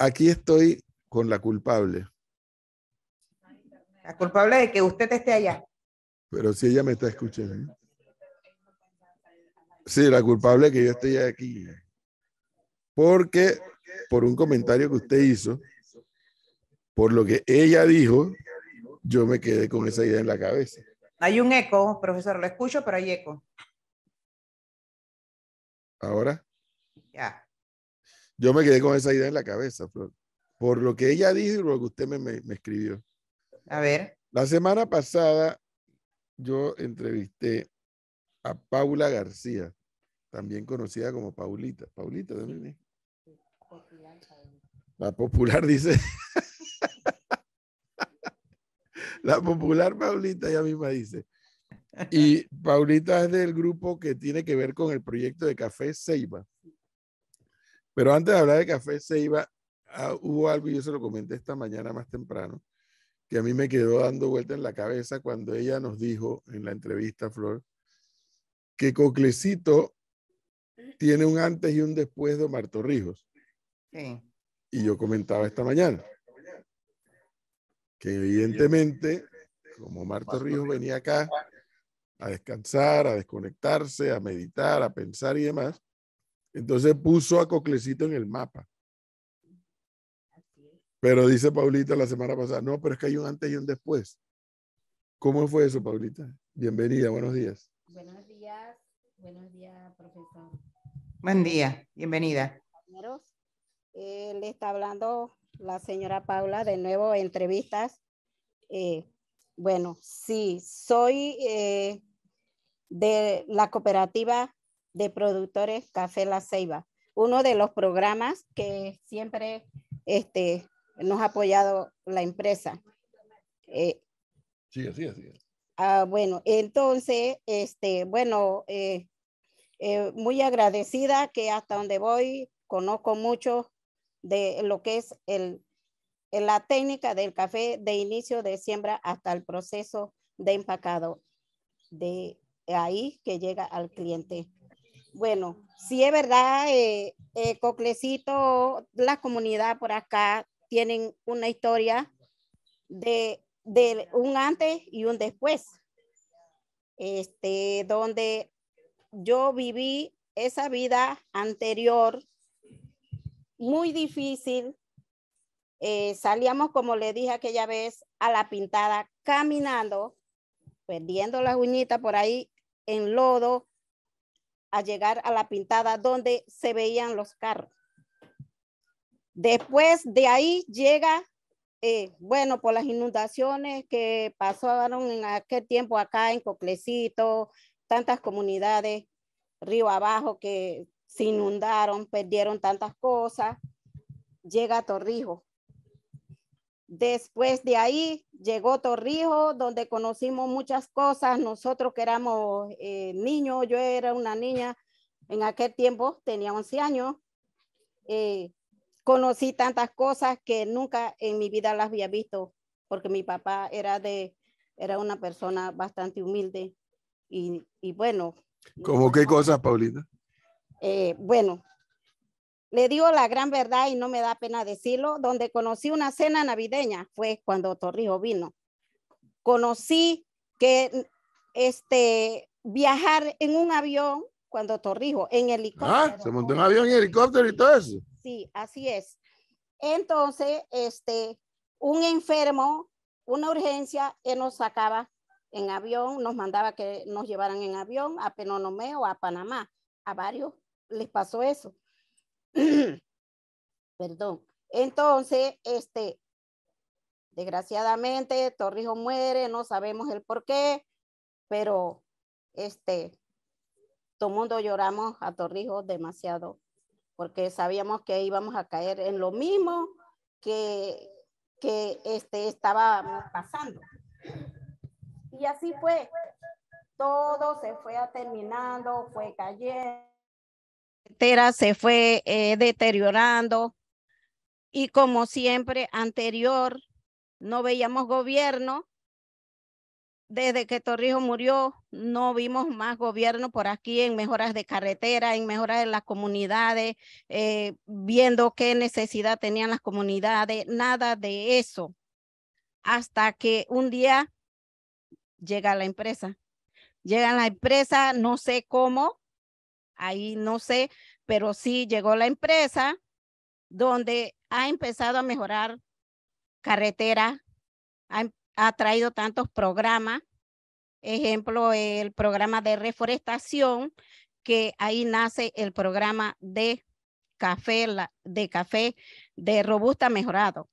aquí estoy con la culpable. La culpable de que usted esté allá. Pero si ella me está escuchando. ¿eh? Sí, la culpable es que yo esté aquí. Porque por un comentario que usted hizo, por lo que ella dijo, yo me quedé con esa idea en la cabeza. Hay un eco, profesor, lo escucho, pero hay eco. ¿Ahora? Ya. Yo me quedé con esa idea en la cabeza, Flor, por lo que ella dijo y lo que usted me, escribió. A ver. La semana pasada yo entrevisté a Paula García, también conocida como Paulita. Paulita también. La popular dice. la popular Paulita ella misma dice. Y Paulita es del grupo que tiene que ver con el proyecto de Café Ceiba. Pero antes de hablar de café, se iba a, ah, hubo algo, yo se lo comenté esta mañana más temprano, que a mí me quedó dando vuelta en la cabeza cuando ella nos dijo en la entrevista, Flor, que Coclecito tiene un antes y un después de Marto Y yo comentaba esta mañana que evidentemente, como Marto Ríos venía acá a descansar, a desconectarse, a meditar, a pensar y demás, entonces puso a Coclecito en el mapa. Pero dice Paulita la semana pasada, no, pero es que hay un antes y un después. ¿Cómo fue eso, Paulita? Bienvenida, buenos días. Buenos días, buenos días, profesor. Buen día, bienvenida. Eh, le está hablando la señora Paula de nuevo, entrevistas. Eh, bueno, sí, soy eh, de la cooperativa de productores Café La Ceiba, uno de los programas que siempre este, nos ha apoyado la empresa. Eh, sí, así es. Ah, bueno, entonces, este, bueno, eh, eh, muy agradecida que hasta donde voy conozco mucho de lo que es la técnica del café de inicio de siembra hasta el proceso de empacado, de ahí que llega al cliente bueno, sí es verdad, eh, eh, Coclecito, la comunidad por acá tienen una historia de, un antes y un después, este, donde yo viví esa vida anterior muy difícil. Eh, salíamos, como le dije aquella vez, a la pintada caminando, perdiendo las uñitas por ahí en lodo, a llegar a la pintada donde se veían los carros. Después de ahí llega, eh, bueno, por las inundaciones que pasaron en aquel tiempo acá en Coclecito, tantas comunidades río abajo que se inundaron, perdieron tantas cosas, llega a Torrijos. Después de ahí llegó Torrijos, donde conocimos muchas cosas. Nosotros que éramos eh, niños, yo era una niña en aquel tiempo, tenía 11 años. Eh, conocí tantas cosas que nunca en mi vida las había visto, porque mi papá era, de, era una persona bastante humilde. Y, bueno. ¿Cómo qué cosas, Paulina? Eh, bueno, le digo la gran verdad y no me da pena decirlo, donde conocí una cena navideña fue cuando torrijo vino. Conocí que este viajar en un avión cuando torrijo en helicóptero. Ah, se montó un avión y helicóptero y todo eso. Sí, así es. Entonces, este, un enfermo, una urgencia, él nos sacaba en avión, nos mandaba que nos llevaran en avión a Penonomé o a Panamá. A varios les pasó eso. Perdón. Entonces, este, desgraciadamente, Torrijos muere, no sabemos el por qué, pero este, todo mundo lloramos a Torrijos demasiado, porque sabíamos que íbamos a caer en lo mismo que, que este, estaba pasando. Y así fue. Todo se fue terminando, fue cayendo se fue eh, deteriorando y como siempre anterior no veíamos gobierno. Desde que Torrijos murió, no vimos más gobierno por aquí en mejoras de carretera, en mejoras de las comunidades, eh, viendo qué necesidad tenían las comunidades, nada de eso. Hasta que un día llega la empresa. Llega la empresa, no sé cómo, ahí no sé, pero sí llegó la empresa donde ha empezado a mejorar carretera, em, ha, traído tantos programas, ejemplo, el programa de reforestación, que ahí nace el programa de café, de café de robusta mejorado.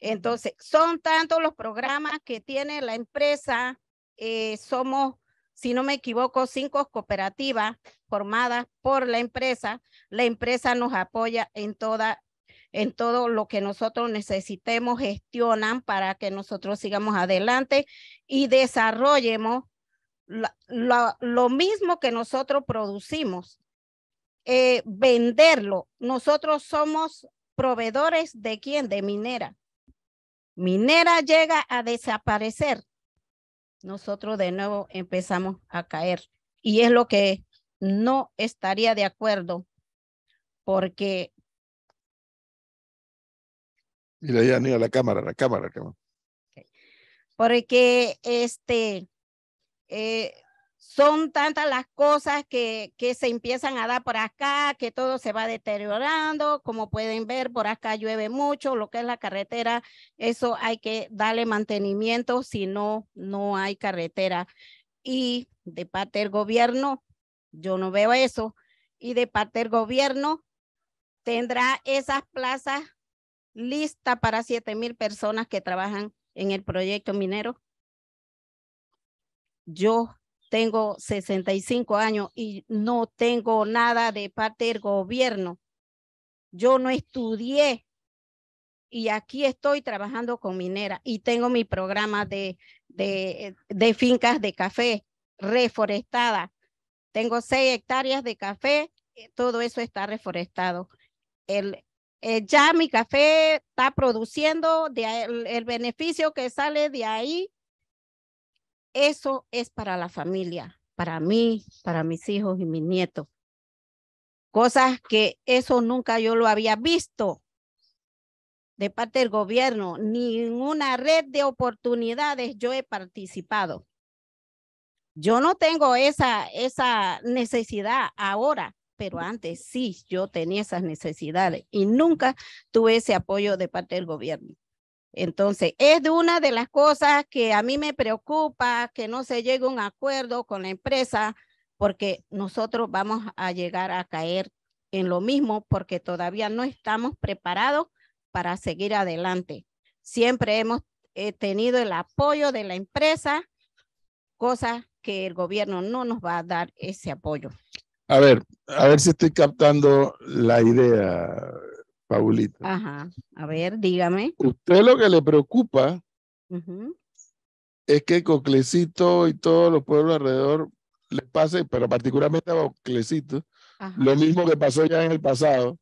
Entonces, son tantos los programas que tiene la empresa, eh, somos si no me equivoco, cinco cooperativas formadas por la empresa. La empresa nos apoya en toda en todo lo que nosotros necesitemos, gestionan para que nosotros sigamos adelante y desarrollemos lo, mismo que nosotros producimos, eh, venderlo. Nosotros somos proveedores de quién? De minera. Minera llega a desaparecer nosotros de nuevo empezamos a caer. Y es lo que no estaría de acuerdo porque... Y ni a la cámara, la cámara, la cámara. Porque este, eh, son tantas las cosas que, que, se empiezan a dar por acá, que todo se va deteriorando, como pueden ver, por acá llueve mucho, lo que es la carretera, eso hay que darle mantenimiento, si no, no hay carretera. Y de parte del gobierno, yo no veo eso, y de parte del gobierno tendrá esas plazas listas para 7 mil personas que trabajan en el proyecto minero. Yo tengo 65 años y no tengo nada de parte del gobierno. Yo no estudié y aquí estoy trabajando con minera y tengo mi programa de, de, fincas de café reforestada. Tengo 6 hectáreas de café, eh, todo eso está reforestado. El, eh, ya mi café está produciendo de, el beneficio que sale de ahí eso es para la familia, para mí, para mis hijos y mis nietos. Cosas que eso nunca yo lo había visto de parte del gobierno, ninguna red de oportunidades yo he participado. Yo no tengo esa, esa necesidad ahora, pero antes sí yo tenía esas necesidades y nunca tuve ese apoyo de parte del gobierno. Entonces, es de una de las cosas que a mí me preocupa que no se llegue a un acuerdo con la empresa, porque nosotros vamos a llegar a caer en lo mismo, porque todavía no estamos preparados para seguir adelante. Siempre hemos eh, tenido el apoyo de la empresa, cosa que el gobierno no nos va a dar ese apoyo. A ver, a ver si estoy captando la idea, Paulita. Ajá, a ver, dígame. Usted lo que le preocupa es que Coclecito y todos los pueblos alrededor le pase, pero particularmente a Coclecito, lo mismo que pasó ya en el pasado,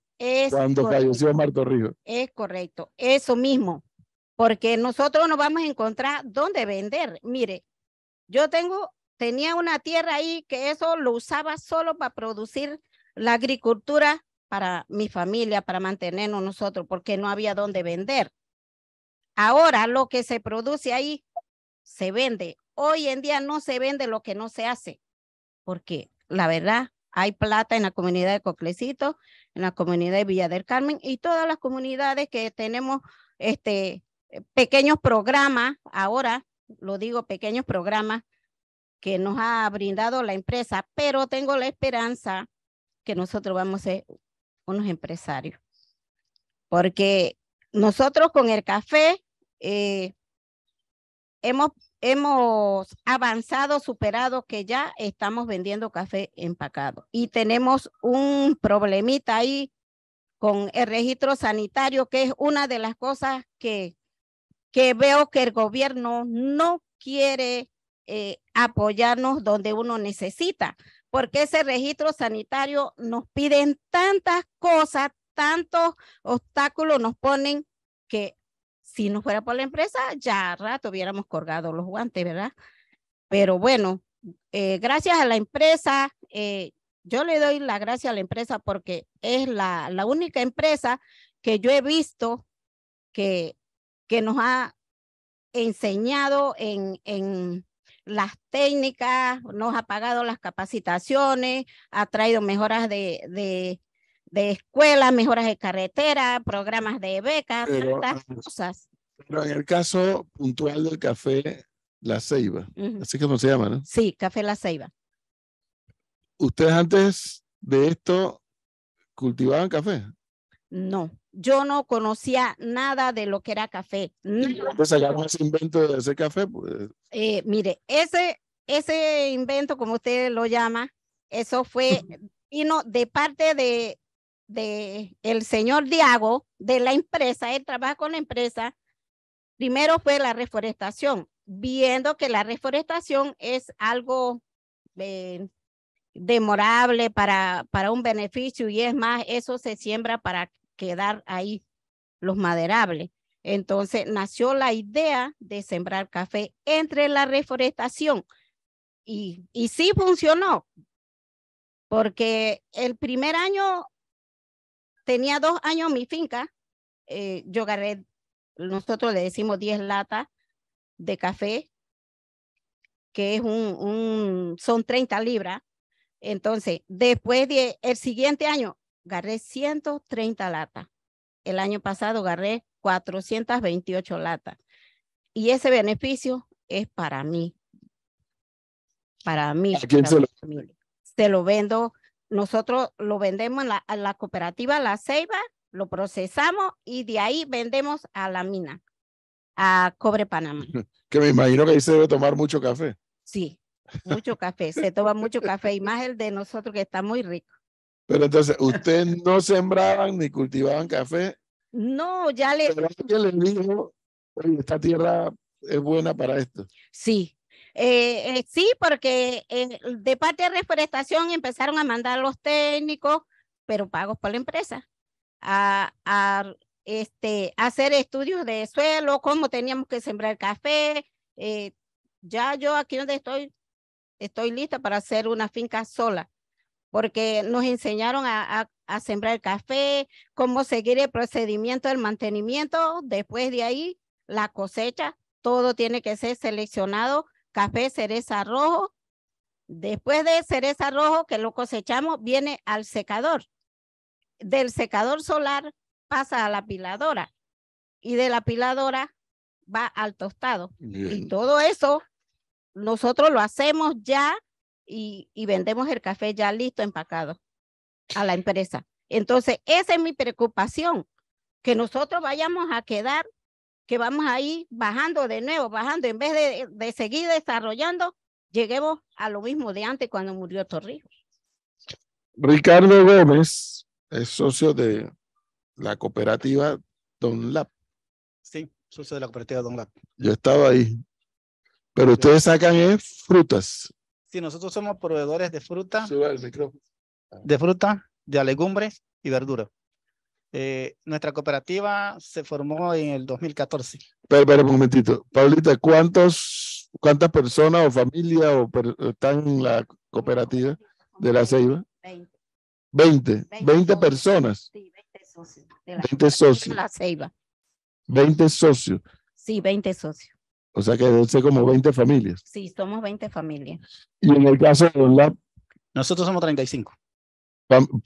cuando falleció Marto Río. Es correcto, eso mismo, porque nosotros nos vamos a encontrar dónde vender. Mire, yo tengo, tenía una tierra ahí que eso lo usaba solo para producir la agricultura para mi familia, para mantenernos nosotros, porque no había dónde vender. Ahora lo que se produce ahí se vende. Hoy en día no se vende lo que no se hace, porque la verdad hay plata en la comunidad de Coclecito, en la comunidad de Villa del Carmen y todas las comunidades que tenemos este, eh, pequeños programas, ahora lo digo pequeños programas que nos ha brindado la empresa, pero tengo la esperanza que nosotros vamos a unos empresarios. Porque nosotros con el café eh, hemos, hemos avanzado, superado que ya estamos vendiendo café empacado y tenemos un problemita ahí con el registro sanitario, que es una de las cosas que, que veo que el gobierno no quiere eh, apoyarnos donde uno necesita porque ese registro sanitario nos piden tantas cosas, tantos obstáculos nos ponen que si no fuera por la empresa, ya rato hubiéramos colgado los guantes, ¿verdad? Pero bueno, eh, gracias a la empresa, eh, yo le doy la gracia a la empresa porque es la, la única empresa que yo he visto que, que nos ha enseñado en, en, las técnicas, nos ha pagado las capacitaciones, ha traído mejoras de, de, escuelas, mejoras de carretera, programas de becas, pero, cosas. Pero en el caso puntual del café La Ceiba, Así que así como se llama, ¿no? Sí, Café La Ceiba. ¿Ustedes antes de esto cultivaban café? No, yo no conocía nada de lo que era café. Entonces pues, no ese invento de ese café. Pues. Eh, mire, ese, ese invento, como usted lo llama, eso fue, vino de parte de, de el señor Diago, de la empresa, él trabaja con la empresa. Primero fue la reforestación, viendo que la reforestación es algo eh, demorable para, para un beneficio y es más, eso se siembra para, quedar ahí los maderables. Entonces nació la idea de sembrar café entre la reforestación y, y sí funcionó, porque el primer año tenía dos años mi finca, eh, yo agarré, nosotros le decimos 10 latas de café, que es un, son 30 libras. Entonces, después de el siguiente año, agarré 130 latas. El año pasado agarré 428 latas. Y ese beneficio es para mí. Para mí. Ah, ¿A quién se, lo... se lo vendo. Nosotros lo vendemos en la, cooperativa La Ceiba, lo procesamos y de ahí vendemos a la mina, a Cobre Panamá. Que me imagino que ahí se debe tomar mucho café. Sí, mucho café. se toma mucho café y más el de nosotros que está muy rico. Pero entonces, ustedes no sembraban ni cultivaban café. No, ya le. les dijo, esta tierra es buena para esto. Sí. Eh, eh, sí, porque eh, de parte de reforestación empezaron a mandar los técnicos, pero pagos por la empresa, a, este, hacer estudios de suelo, cómo teníamos que sembrar café. ya yo aquí donde estoy, estoy lista para hacer una finca sola porque nos enseñaron a, sembrar café, cómo seguir el procedimiento del mantenimiento, después de ahí la cosecha, todo tiene que ser seleccionado, café, cereza rojo, después de cereza rojo que lo cosechamos, viene al secador. Del secador solar pasa a la piladora y de la piladora va al tostado. Y todo eso nosotros lo hacemos ya y, vendemos el café ya listo, empacado a la empresa. Entonces, esa es mi preocupación, que nosotros vayamos a quedar, que vamos a ir bajando de nuevo, bajando, en vez de, de seguir desarrollando, lleguemos a lo mismo de antes cuando murió Torrijos. Ricardo Gómez es socio de la cooperativa Don Lap Sí, socio de la cooperativa Don Lap Yo estaba ahí. Pero ustedes sacan frutas nosotros somos proveedores de fruta, de fruta, de legumbres y verduras. Eh, nuestra cooperativa se formó en el 2014. Pero, un momentito. Paulita, ¿cuántos, ¿cuántas personas o familias o están en la cooperativa de la Ceiba? 20. 20, 20, personas. 20 socios. 20 socios. De la Ceiba. 20 socios. Sí, 20 socios. O sea que son como 20 familias. Sí, somos 20 familias. Y en el caso de la... Nosotros somos 35.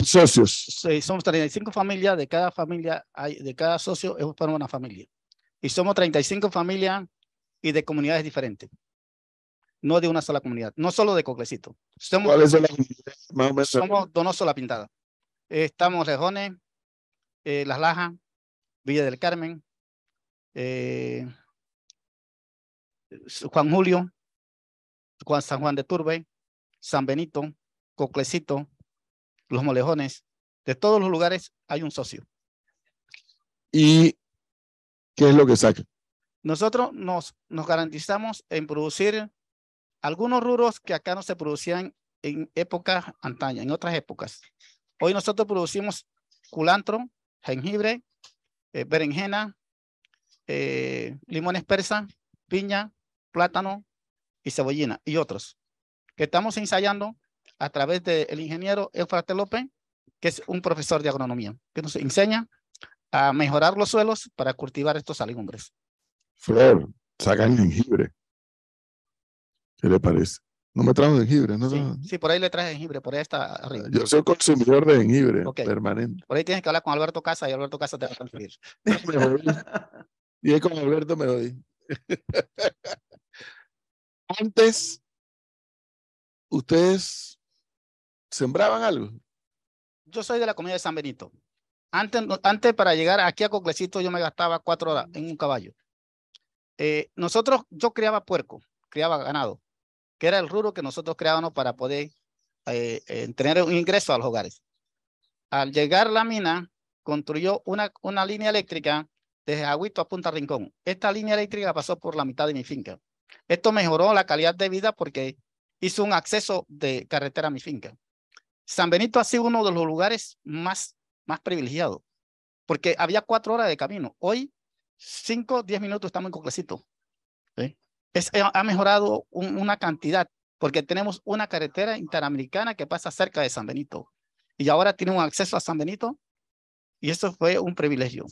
Socios. Sí, somos 35 familias, de cada familia, hay, de cada socio es para una familia. Y somos 35 familias y de comunidades diferentes. No de una sola comunidad, no solo de Coclecito. Somos, ¿Cuál es la Somos Donoso La Pintada. Estamos Rejones, eh, Las Lajas, Villa del Carmen, eh, Juan Julio, Juan San Juan de Turbe, San Benito, Coclecito, Los Molejones. De todos los lugares hay un socio. ¿Y qué es lo que saca? Nosotros nos, nos garantizamos en producir algunos ruros que acá no se producían en épocas antañas, en otras épocas. Hoy nosotros producimos culantro, jengibre, eh, berenjena, eh, limones persa, piña, plátano y cebollina y otros que estamos ensayando a través del ingeniero Eufrate López, que es un profesor de agronomía, que nos enseña a mejorar los suelos para cultivar estos legumbres. Flor, sacan jengibre. ¿Qué le parece? No me trajo jengibre, Sí, por ahí le traje jengibre, por ahí está arriba. Yo soy consumidor de jengibre permanente. Por ahí tienes que hablar con Alberto Casa y Alberto Casa te va a transferir. y ahí con Alberto me doy. Antes, ustedes sembraban algo. Yo soy de la comunidad de San Benito. Antes, antes para llegar aquí a Coclecito, yo me gastaba cuatro horas en un caballo. Eh, nosotros, yo criaba puerco, criaba ganado, que era el rubro que nosotros creábamos para poder eh, tener un ingreso a los hogares. Al llegar la mina, construyó una, una línea eléctrica desde Agüito a Punta Rincón. Esta línea eléctrica pasó por la mitad de mi finca. Esto mejoró la calidad de vida porque hizo un acceso de carretera a mi finca. San Benito ha sido uno de los lugares más, más privilegiados porque había cuatro horas de camino. Hoy, cinco, diez minutos estamos en Coclecito. Eh, ha mejorado una cantidad porque tenemos una carretera interamericana que pasa cerca de San Benito y ahora tiene un acceso a San Benito y eso fue un privilegio.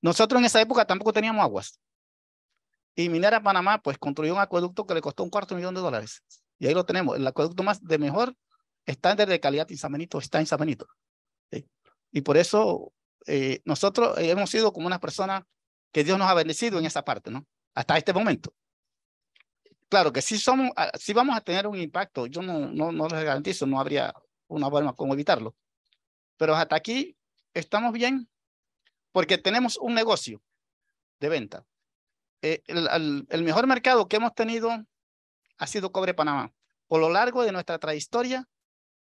Nosotros en esa época tampoco teníamos aguas. Y Minera Panamá, pues construyó un acueducto que le costó un cuarto millón de dólares. Y ahí lo tenemos, el acueducto más de mejor estándar de calidad en San Benito está en San Y por eso eh, nosotros hemos sido como unas personas que Dios nos ha bendecido en esa parte, ¿no? Hasta este momento. Claro que sí, somos, ah, sí vamos a tener un impacto, yo no, no, no les garantizo, no habría una forma como evitarlo. Pero hasta aquí estamos bien porque tenemos un negocio de venta. Eh, el, mejor mercado que hemos tenido ha sido Cobre Panamá. Por lo largo de nuestra trayectoria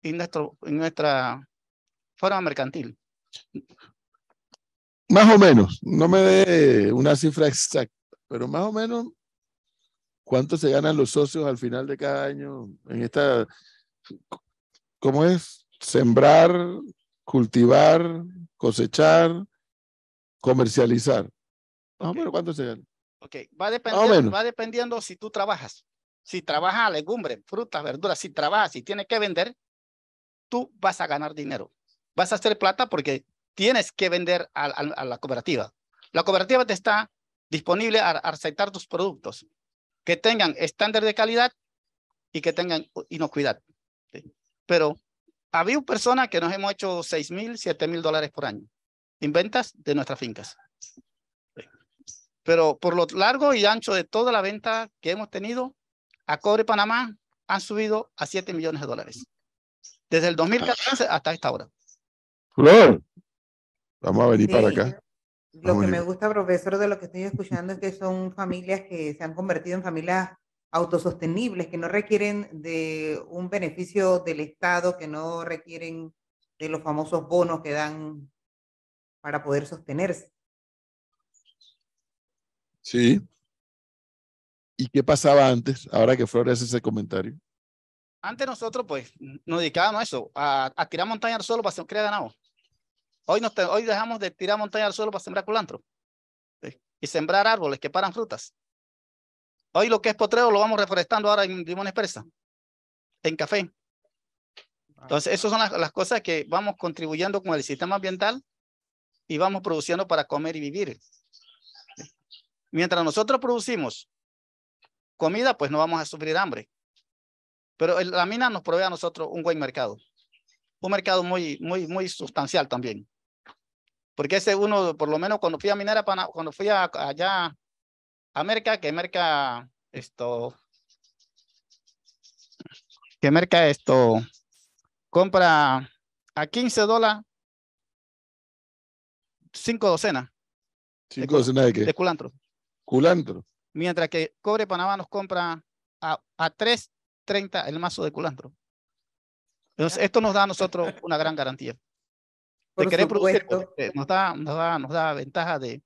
y, nuestro, en nuestra forma mercantil. Más o menos, no me dé una cifra exacta, pero más o menos, ¿cuánto se ganan los socios al final de cada año en esta, cómo es? Sembrar, cultivar, cosechar, comercializar. Más o menos, ¿cuánto se gana? va dependiendo, va dependiendo si tú trabajas. Si trabajas legumbres, frutas, verduras, si trabajas, y tienes que vender, tú vas a ganar dinero. Vas a hacer plata porque tienes que vender a, la cooperativa. La cooperativa te está disponible a, aceptar tus productos que tengan estándar de calidad y que tengan inocuidad. Pero había personas que nos hemos hecho 6 mil, 7 mil dólares por año en ventas de nuestras fincas. Pero por lo largo y ancho de toda la venta que hemos tenido, a Cobre Panamá han subido a 7 millones de dólares. Desde el 2014 ah. hasta esta hora. Flor, vamos a venir para acá. Lo que me gusta, profesor, de lo que estoy escuchando es que son familias que se han convertido en familias autosostenibles, que no requieren de un beneficio del Estado, que no requieren de los famosos bonos que dan para poder sostenerse. Sí. ¿Y qué pasaba antes? Ahora que Flores hace ese comentario. Antes nosotros, pues, nos dedicábamos a eso, a, tirar montaña al suelo para crear ganado. Hoy, nos, hoy dejamos de tirar montaña al suelo para sembrar culantro pues, y sembrar árboles que paran frutas. Hoy lo que es potrero lo vamos reforestando ahora en limones presas, en café. Ah. Entonces, esas son las, las cosas que vamos contribuyendo con el sistema ambiental y vamos produciendo para comer y vivir. Mientras nosotros producimos comida, pues no vamos a sufrir hambre. Pero la mina nos provee a nosotros un buen mercado. Un mercado muy, muy, muy sustancial también. Porque ese uno, por lo menos cuando fui a Minera, cuando fui allá a América que Merca esto, que Merca esto, compra a 15 dólares cinco docenas. docenas De culantro. Culantro. Mientras que Cobre Panamá nos compra a, a 3.30 el mazo de culantro. Entonces, esto nos da a nosotros una gran garantía. De querer producir, pues, eh, nos da, nos, da, nos da ventaja de,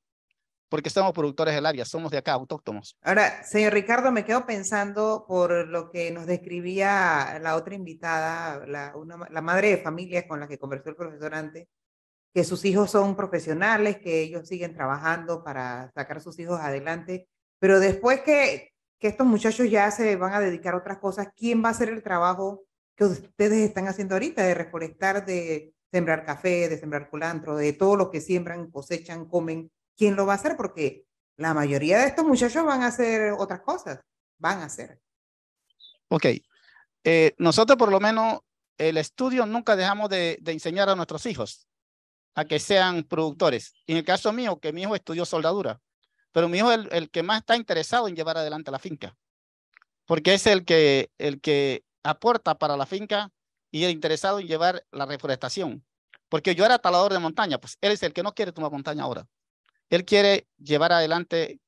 porque somos productores del área, somos de acá, autóctonos. Ahora, señor Ricardo, me quedo pensando por lo que nos describía la otra invitada, la, la madre de familia con la que conversó el profesor antes, que sus hijos son profesionales, que ellos siguen trabajando para sacar a sus hijos adelante, pero después que, que estos muchachos ya se van a dedicar a otras cosas, ¿quién va a hacer el trabajo que ustedes están haciendo ahorita de recolectar, de sembrar café, de sembrar culantro, de todo lo que siembran, cosechan, comen? ¿Quién lo va a hacer? Porque la mayoría de estos muchachos van a hacer otras cosas, van a hacer. Ok, eh, nosotros por lo menos el estudio nunca dejamos de enseñar a nuestros hijos a que sean productores. En el caso mío, que mi hijo estudió soldadura, pero mi hijo es el, que más está interesado en llevar adelante la finca, porque es el que, el que aporta para la finca y el interesado en llevar la reforestación. Porque yo era talador de montaña, pues él es el que no quiere tomar montaña ahora. Él quiere llevar adelante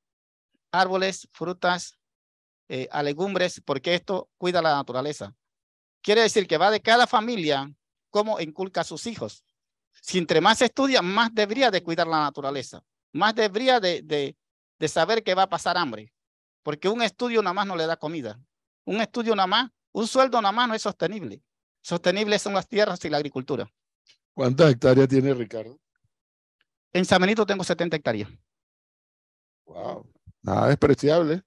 árboles, frutas, eh, legumbres, porque esto cuida la naturaleza. Quiere decir que va de cada familia cómo inculca a sus hijos. Si entre más estudia, más debería de cuidar la naturaleza, más debería de, de, de saber que va a pasar hambre, porque un estudio nada más no le da comida, un estudio nada más, un sueldo nada más no es sostenible. Sostenibles son las tierras y la agricultura. ¿Cuántas hectáreas tiene Ricardo? En San Benito tengo 70 hectáreas. Wow, nada despreciable.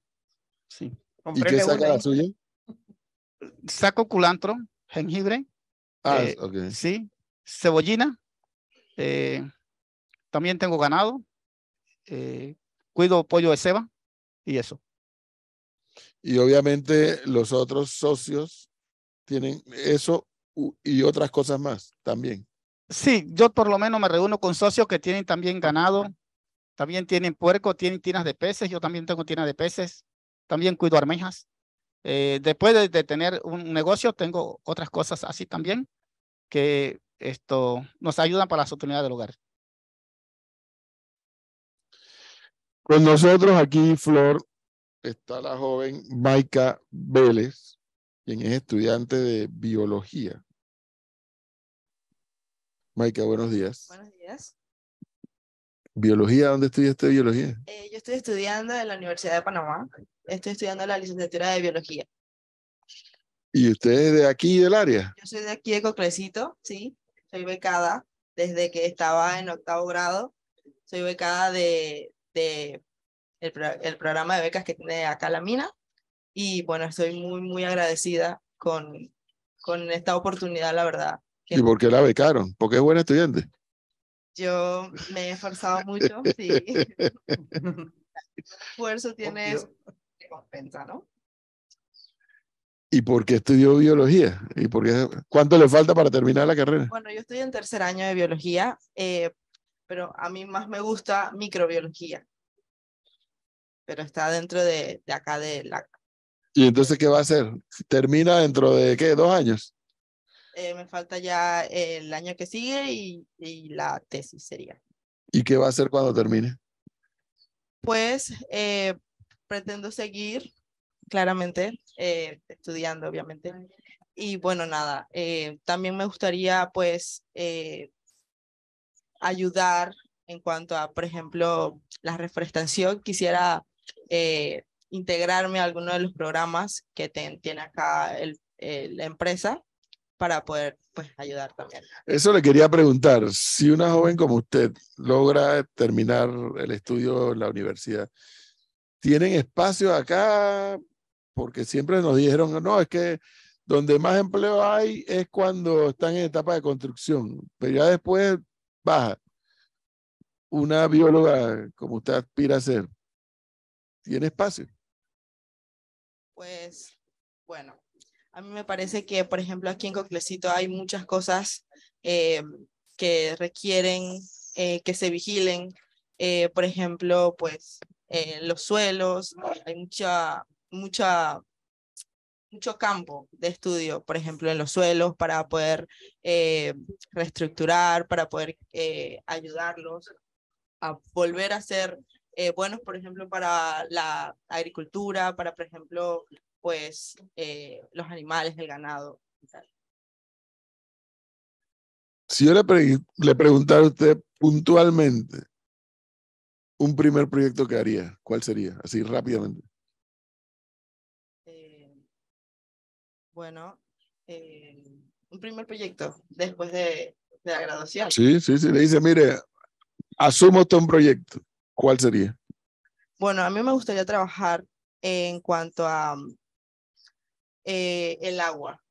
Sí. ¿Y qué saca la suya? Saco culantro, jengibre. Ah, eh, sí, cebollina, eh, también tengo ganado, eh, cuido pollo de ceba y eso. Y obviamente los otros socios tienen eso y otras cosas más también. Sí, yo por lo menos me reúno con socios que tienen también ganado, también tienen puerco, tienen tinas de peces, yo también tengo tinas de peces, también cuido armejas. Eh, después de, tener un negocio, tengo otras cosas así también, que esto nos ayudan para la sostenibilidad del hogar. Con nosotros aquí, Flor, está la joven Maika Vélez, quien es estudiante de biología. Maika, buenos días. Buenos días. ¿Biología? ¿Dónde estudiaste biología? Eh, yo estoy estudiando en la Universidad de Panamá. Estoy estudiando la licenciatura de biología. ¿Y usted es de aquí, del área? Yo soy de aquí, de Cocrecito sí soy becada desde que estaba en octavo grado. Soy becada de, de el, programa de becas que tiene acá la mina. Y bueno, estoy muy, muy agradecida con, con esta oportunidad, la verdad. ¿Y por qué la becaron? Porque es buena estudiante. Yo me he esforzado mucho, sí. El esfuerzo tiene compensa ¿no? ¿Y por qué estudió biología? ¿Y por qué, ¿Cuánto le falta para terminar la carrera? Bueno, yo estoy en tercer año de biología, eh, pero a mí más me gusta microbiología. Pero está dentro de, acá de la... ¿Y entonces qué va a hacer? ¿Termina dentro de qué? ¿Dos años? Eh, me falta ya el año que sigue y, la tesis sería. ¿Y qué va a hacer cuando termine? Pues eh, pretendo seguir claramente, eh, estudiando, obviamente. Y bueno, nada, eh, también me gustaría pues eh, ayudar en cuanto a, por ejemplo, la reforestación. Quisiera integrarme a alguno de los programas que tiene acá la empresa para poder pues, ayudar también. Eso le quería preguntar, si una joven como usted logra terminar el estudio en la universidad, ¿tienen espacio acá porque siempre nos dijeron, no, es que donde más empleo hay es cuando están en etapa de construcción, pero ya después baja. Una bióloga como usted aspira a ser, ¿tiene espacio? Pues bueno, a mí me parece que, por ejemplo, aquí en Coclecito hay muchas cosas eh, que requieren eh, que se vigilen. Eh, por ejemplo, pues los suelos, hay mucha mucha, mucho campo de estudio, por ejemplo, en los suelos, para poder eh, reestructurar, para poder eh, ayudarlos a volver a ser eh, buenos, por ejemplo, para la agricultura, para, por ejemplo, pues los animales, el ganado. Y tal. Si yo le, le preguntara a usted puntualmente un primer proyecto que haría, ¿cuál sería? Así rápidamente. bueno, eh, un primer proyecto después de, de, la graduación. Sí, sí, sí, le dice, mire, asumo un proyecto, ¿cuál sería? Bueno, a mí me gustaría trabajar en cuanto a mm, eh, el agua.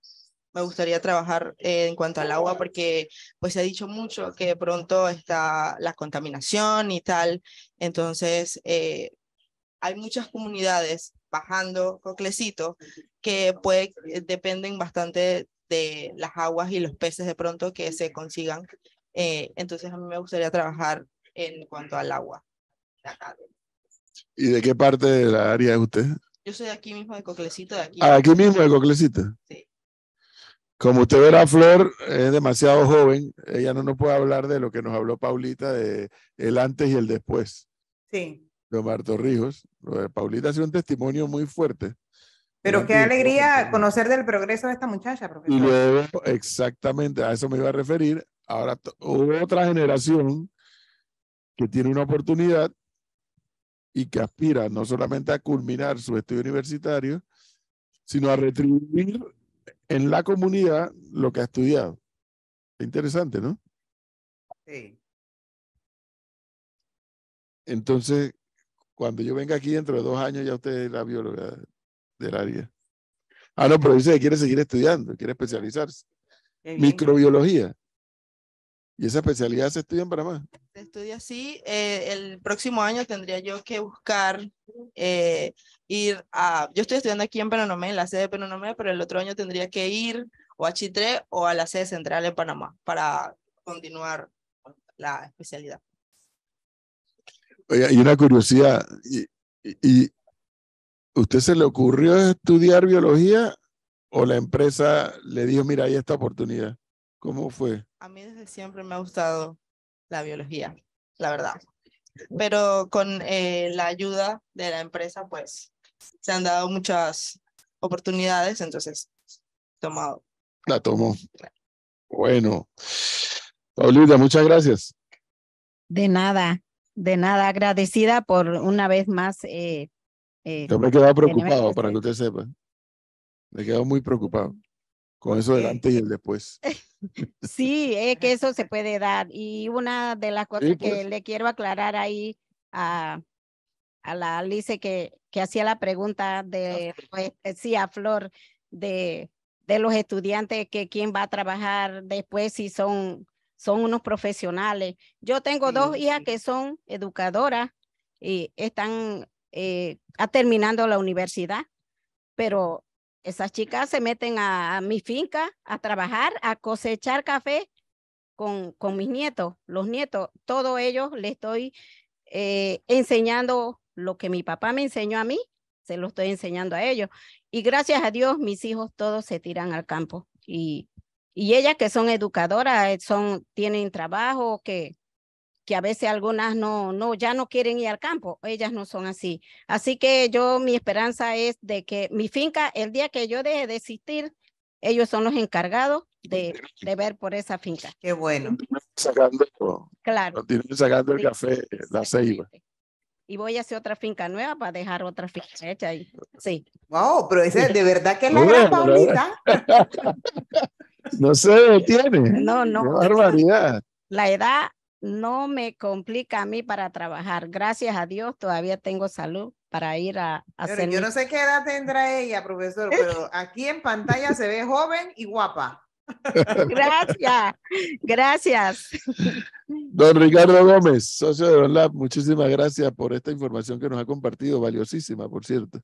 Me gustaría trabajar en cuanto al agua porque pues se ha dicho mucho que de pronto está la contaminación y tal. Entonces, eh, hay muchas comunidades bajando Coclecito que puede, eh, dependen bastante de las aguas y los peces de pronto que se consigan. Eh, entonces a mí me gustaría trabajar en cuanto al agua. ¿Y de qué parte del área es usted? Yo soy de aquí mismo de Coclecito. De aquí, ah, ¿Aquí mismo de Coclecito? Sí. Como usted verá, Flor es demasiado joven. Ella no nos puede hablar de lo que nos habló Paulita de el antes y el después. Sí. Don Marto de Paulita ha sido un testimonio muy fuerte. Pero qué alegría conocer del progreso de esta muchacha, profesor. Y luego, exactamente, a eso me iba a referir. Ahora otra generación que tiene una oportunidad y que aspira no solamente a culminar su estudio universitario, sino a retribuir en la comunidad lo que ha estudiado. Interesante, ¿no? Sí. Entonces, cuando yo venga aquí dentro de dos años, ya usted es la bióloga del área. Ah, no, pero dice que quiere seguir estudiando, quiere especializarse. Microbiología. ¿Y esa especialidad se estudia en Panamá? Se estudia así. Eh, el próximo año tendría yo que buscar eh, ir a... Yo estoy estudiando aquí en Panamá, en la sede de Panamá, pero el otro año tendría que ir o a Chitré o a la sede central en Panamá para continuar la especialidad hay una curiosidad. usted se le ocurrió estudiar biología o la empresa le dijo, mira, hay esta oportunidad? ¿Cómo fue? A mí desde siempre me ha gustado la biología, la verdad. Pero con eh, la ayuda de la empresa, pues se han dado muchas oportunidades, entonces tomado. La tomó. Bueno. Paulita, muchas gracias. De nada. De nada, agradecida por una vez más. Eh, eh, me he quedado preocupado, para que usted sepa. Me he quedado muy preocupado con eso del eh, antes y el después. sí, es que eso se puede dar. Y una de las cosas que pues. le quiero aclarar ahí a, a la Alice que, que hacía la pregunta de, ah. pues, sí, a Flor, de, de los estudiantes, que quién va a trabajar después si son son unos profesionales. Yo tengo dos hijas que son educadoras y están eh, terminando la universidad, pero esas chicas se meten a, mi finca a trabajar, a cosechar café con, con mis nietos, los nietos, todos ellos les estoy eh, enseñando lo que mi papá me enseñó a mí, se lo estoy enseñando a ellos. Y gracias a Dios, mis hijos todos se tiran al campo y y ellas que son educadoras, eh, son, tienen trabajo que, que a veces algunas no, no, ya no quieren ir al campo, ellas no son así. Así que yo, mi esperanza es de que mi finca, el día que yo deje de existir, ellos son los encargados de, ver por esa finca. Qué bueno. claro. Continúen sacando el café, eh, la ceiba y voy a hacer otra finca nueva para dejar otra finca hecha ahí. Sí. Wow, pero ese, de verdad que es la gran Paulita. no se tiene No, no. barbaridad. La edad no me complica a mí para trabajar. Gracias a Dios todavía tengo salud para ir a, a hacer. Yo no sé qué edad tendrá ella, profesor, pero aquí en pantalla se ve joven y guapa. Gracias, gracias. Don Ricardo Gómez, socio de Don muchísimas gracias por esta información que nos ha compartido, valiosísima, por cierto.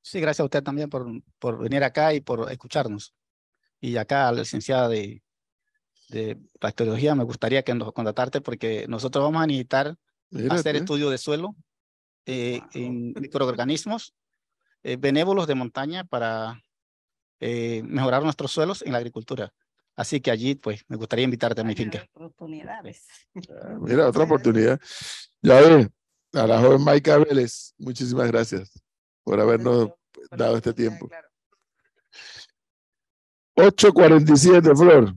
Sí, gracias a usted también por, por venir acá y por escucharnos. Y acá la licenciada de, de bacteriología, me gustaría que nos contactarte porque nosotros vamos a necesitar hacer estudio de suelo eh, en microorganismos eh, benévolos de montaña para eh, mejorar nuestros suelos en la agricultura. Así que allí, pues, me gustaría invitarte a mi finca. Ah, mira, otra oportunidad. Ya ve. a la joven Maica Vélez, muchísimas gracias por habernos dado este tiempo. 8.47, Flor.